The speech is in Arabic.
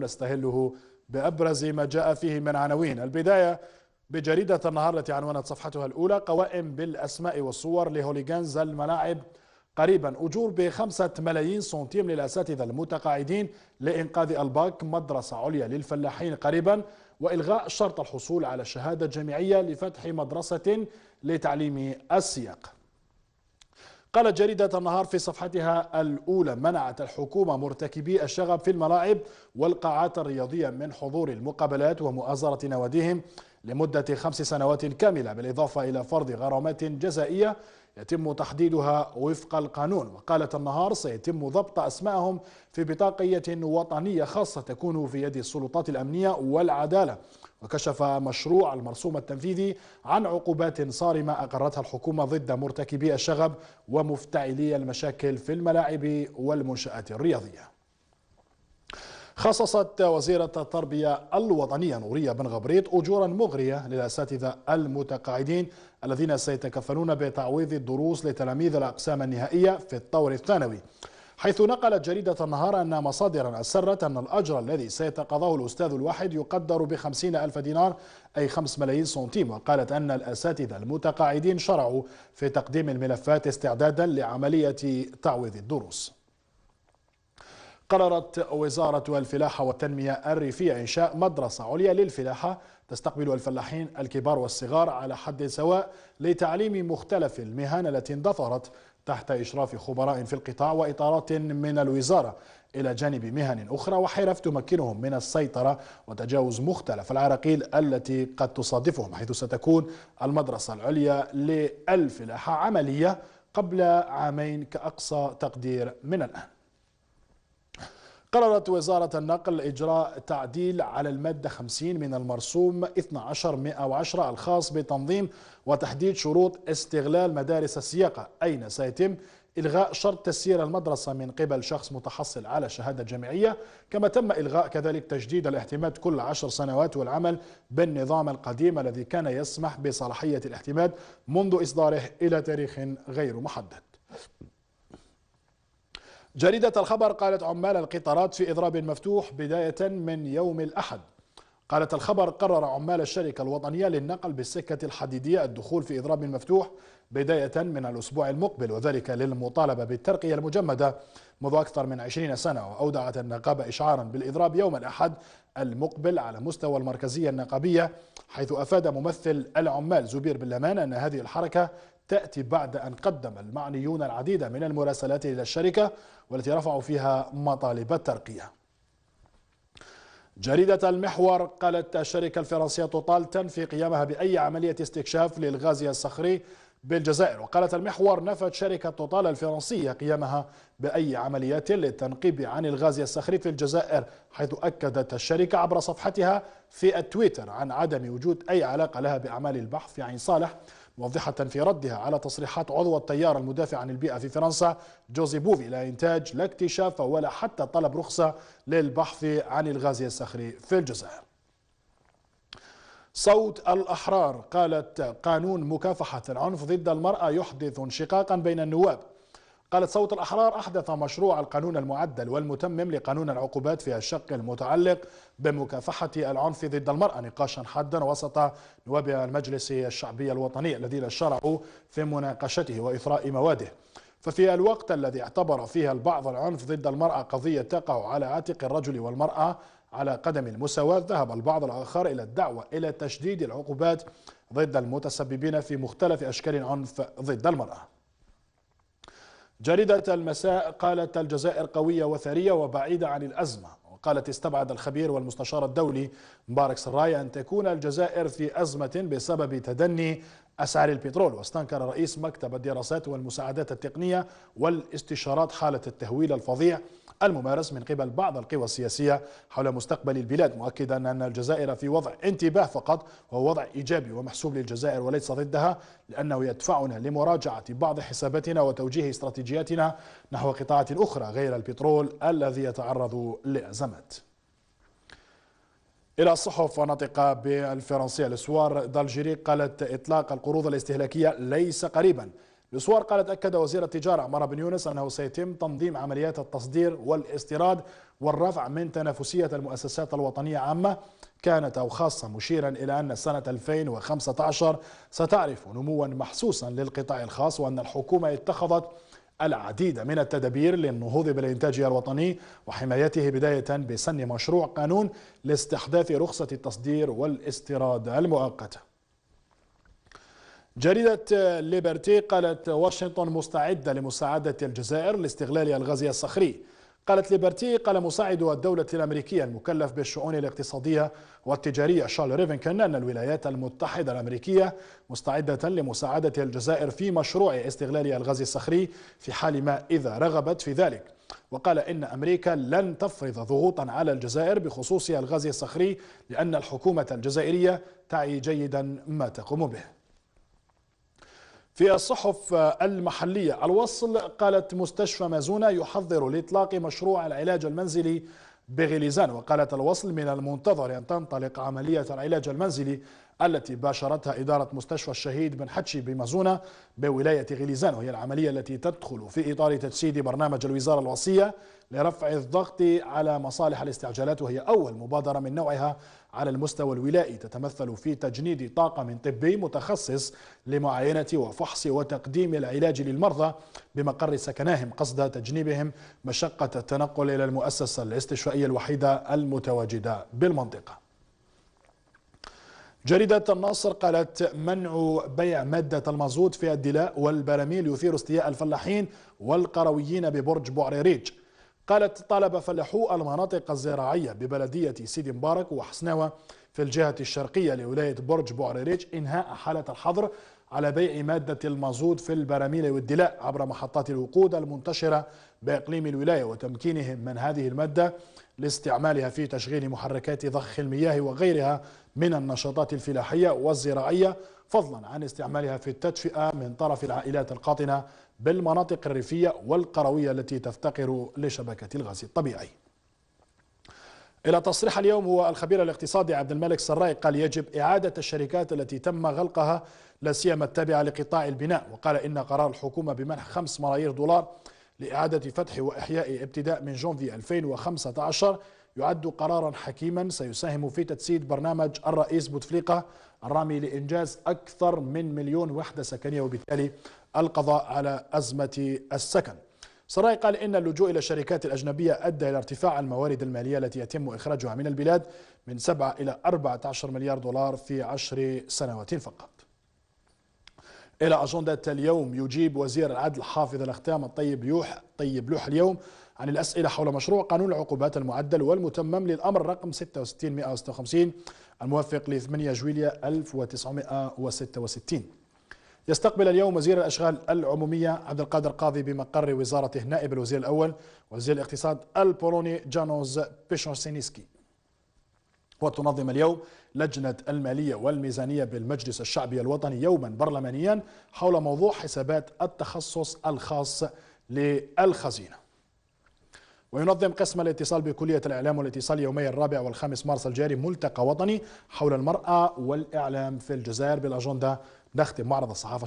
نستهله بأبرز ما جاء فيه من عناوين البداية بجريدة النهار التي عنونت صفحتها الأولى قوائم بالأسماء والصور لهوليغانز الملاعب قريبا أجور بخمسة ملايين سنتيم للأساتذة المتقاعدين لإنقاذ الباك مدرسة عليا للفلاحين قريبا وإلغاء شرط الحصول على الشهادة الجامعية لفتح مدرسة لتعليم السياق قالت جريدة النهار في صفحتها الأولى منعت الحكومة مرتكبي الشغب في الملاعب والقاعات الرياضية من حضور المقابلات ومؤازرة نواديهم لمدة خمس سنوات كاملة بالإضافة إلى فرض غرامات جزائية يتم تحديدها وفق القانون وقالت النهار سيتم ضبط أسماءهم في بطاقية وطنية خاصة تكون في يد السلطات الأمنية والعدالة وكشف مشروع المرسوم التنفيذي عن عقوبات صارمة أقرتها الحكومة ضد مرتكبي الشغب ومفتعلي المشاكل في الملاعب والمنشآت الرياضية خصصت وزيرة التربية الوطنية نورية بن غبريط أجورا مغرية للأساتذة المتقاعدين الذين سيتكفلون بتعويض الدروس لتلاميذ الأقسام النهائية في الطور الثانوي حيث نقلت جريدة النهار أن مصادرا أسرت أن الأجر الذي سيتقاضاه الأستاذ الواحد يقدر بخمسين ألف دينار أي 5 ملايين سنتيم وقالت أن الأساتذة المتقاعدين شرعوا في تقديم الملفات استعدادا لعملية تعويض الدروس قررت وزارة الفلاحة والتنمية الريفية إنشاء مدرسة عليا للفلاحة تستقبل الفلاحين الكبار والصغار على حد سواء لتعليم مختلف المهن التي اندثرت تحت إشراف خبراء في القطاع وإطارات من الوزارة إلى جانب مهن أخرى وحرف تمكنهم من السيطرة وتجاوز مختلف العراقيل التي قد تصادفهم حيث ستكون المدرسة العليا للفلاحة عملية قبل عامين كأقصى تقدير من الآن قررت وزارة النقل إجراء تعديل على المادة 50 من المرسوم 12110 الخاص بتنظيم وتحديد شروط استغلال مدارس السياقة أين سيتم إلغاء شرط تسيير المدرسة من قبل شخص متحصل على شهادة جامعية كما تم إلغاء كذلك تجديد الاعتماد كل عشر سنوات والعمل بالنظام القديم الذي كان يسمح بصلاحية الاعتماد منذ إصداره إلى تاريخ غير محدد جريدة الخبر قالت عمال القطارات في إضراب مفتوح بداية من يوم الأحد قالت الخبر قرر عمال الشركة الوطنية للنقل بالسكة الحديدية الدخول في إضراب مفتوح بداية من الأسبوع المقبل وذلك للمطالبة بالترقية المجمدة منذ أكثر من 20 سنة وأودعت النقابة إشعارا بالإضراب يوم الأحد المقبل على مستوى المركزية النقابية حيث أفاد ممثل العمال زبير بلمان أن هذه الحركة تأتي بعد أن قدم المعنيون العديد من المراسلات إلى الشركة والتي رفعوا فيها مطالب الترقية جريدة المحور قالت الشركة الفرنسية طوطال تنفي قيامها بأي عملية استكشاف للغاز الصخري بالجزائر وقالت المحور نفت شركة طوطال الفرنسية قيامها بأي عمليات للتنقيب عن الغاز الصخري في الجزائر حيث أكدت الشركة عبر صفحتها في التويتر عن عدم وجود أي علاقة لها بأعمال البحث في عين صالح موضحة في ردها على تصريحات عضو التيار المدافع عن البيئة في فرنسا جوزي بوفي لا إنتاج لا اكتشاف ولا حتى طلب رخصة للبحث عن الغاز الصخري في الجزائر صوت الأحرار قالت قانون مكافحة العنف ضد المرأة يحدث انشقاقا بين النواب قالت صوت الأحرار أحدث مشروع القانون المعدل والمتمم لقانون العقوبات في الشق المتعلق بمكافحة العنف ضد المرأة نقاشا حادا وسط نواب المجلس الشعبي الوطني الذين شرعوا في مناقشته وإثراء مواده ففي الوقت الذي اعتبر فيه البعض العنف ضد المرأة قضية تقع على عاتق الرجل والمرأة على قدم المساواة ذهب البعض الآخر إلى الدعوة إلى تشديد العقوبات ضد المتسببين في مختلف أشكال العنف ضد المرأة جريدة المساء قالت الجزائر قوية وثرية وبعيدة عن الأزمة وقالت استبعد الخبير والمستشار الدولي مبارك سرايا أن تكون الجزائر في أزمة بسبب تدني أسعار البترول واستنكر رئيس مكتب الدراسات والمساعدات التقنية والاستشارات حالة التهويل الفظيع الممارس من قبل بعض القوى السياسية حول مستقبل البلاد مؤكدا أن الجزائر في وضع انتباه فقط وهو وضع إيجابي ومحسوب للجزائر وليس ضدها لأنه يدفعنا لمراجعة بعض حساباتنا وتوجيه استراتيجياتنا نحو قطاعات أخرى غير البترول الذي يتعرض لأزمات إلى الصحف وناطقة بالفرنسية لسوار دالجيري قالت إطلاق القروض الاستهلاكية ليس قريبا لسوار قالت أكد وزير التجارة عمر بن يونس أنه سيتم تنظيم عمليات التصدير والاستيراد والرفع من تنافسية المؤسسات الوطنية عامة كانت أو خاصة مشيرا إلى أن سنة 2015 ستعرف نموا محسوسا للقطاع الخاص وأن الحكومة اتخذت العديد من التدابير للنهوض بالإنتاج الوطني وحمايته بداية بسن مشروع قانون لاستحداث رخصة التصدير والاستيراد المؤقته جريدة ليبرتي قالت واشنطن مستعدة لمساعدة الجزائر لاستغلال الغاز الصخري قالت ليبرتي قال مساعد الدولة الأمريكية المكلف بالشؤون الاقتصادية والتجارية شارل ريفنكن أن الولايات المتحدة الأمريكية مستعدة لمساعدة الجزائر في مشروع استغلال الغاز الصخري في حال ما إذا رغبت في ذلك وقال إن أمريكا لن تفرض ضغوطا على الجزائر بخصوص الغاز الصخري لأن الحكومة الجزائرية تعي جيدا ما تقوم به في الصحف المحلية الوصل قالت مستشفى مازونة يحضر لإطلاق مشروع العلاج المنزلي بغليزان وقالت الوصل من المنتظر أن تنطلق عملية العلاج المنزلي التي باشرتها إدارة مستشفى الشهيد بن حتشي بمزونة بولاية غليزان وهي العملية التي تدخل في إطار تجسيد برنامج الوزارة الوصية لرفع الضغط على مصالح الاستعجالات وهي أول مبادرة من نوعها على المستوى الولائي تتمثل في تجنيد طاقم طبي متخصص لمعاينة وفحص وتقديم العلاج للمرضى بمقر سكناهم قصد تجنيبهم مشقة التنقل إلى المؤسسة الاستشفائية الوحيدة المتواجدة بالمنطقة جريدة الناصر قالت منع بيع مادة المازوت في الدلاء والبراميل يثير استياء الفلاحين والقرويين ببرج بوعريريج قالت طالب فلاحو المناطق الزراعية ببلدية سيدي مبارك وحسناوة في الجهة الشرقية لولاية برج بوعريريج إنهاء حالة الحظر على بيع مادة المازوت في البراميل والدلاء عبر محطات الوقود المنتشرة بإقليم الولاية وتمكينهم من هذه المادة لاستعمالها في تشغيل محركات ضخ المياه وغيرها من النشاطات الفلاحية والزراعية فضلا عن استعمالها في التدفئة من طرف العائلات القاطنة بالمناطق الريفية والقروية التي تفتقر لشبكة الغاز الطبيعي إلى تصريح اليوم هو الخبير الاقتصادي عبد الملك سراي قال يجب إعادة الشركات التي تم غلقها لا سيما التابعة لقطاع البناء وقال إن قرار الحكومة بمنح 5 ملايير دولار لإعادة فتح وإحياء ابتداء من جونفي 2015 يعد قرارا حكيما سيساهم في تجسيد برنامج الرئيس بوتفليقة الرامي لإنجاز أكثر من مليون وحدة سكنية وبالتالي القضاء على أزمة السكن سراي قال إن اللجوء إلى الشركات الأجنبية أدى إلى ارتفاع الموارد المالية التي يتم إخراجها من البلاد من 7 إلى 14 مليار دولار في عشر سنوات فقط إلى أجندة اليوم يجيب وزير العدل حافظ الأختام الطيب يوح طيب لوح اليوم عن الأسئلة حول مشروع قانون العقوبات المعدل والمتمم للأمر رقم 6656 الموافق ل 8 جويليا 1966 يستقبل اليوم وزير الأشغال العمومية عبد القادر قاضي بمقر وزارته نائب الوزير الأول وزير الاقتصاد البولوني جانوز بيشونسينيسكي وتنظم اليوم لجنة المالية والميزانية بالمجلس الشعبي الوطني يوما برلمانيا حول موضوع حسابات التخصص الخاص للخزينة وينظم قسم الاتصال بكلية الإعلام والاتصال يومي الرابع والخامس مارس الجاري ملتقى وطني حول المرأة والإعلام في الجزائر بالأجندة نختم معرض الصحافة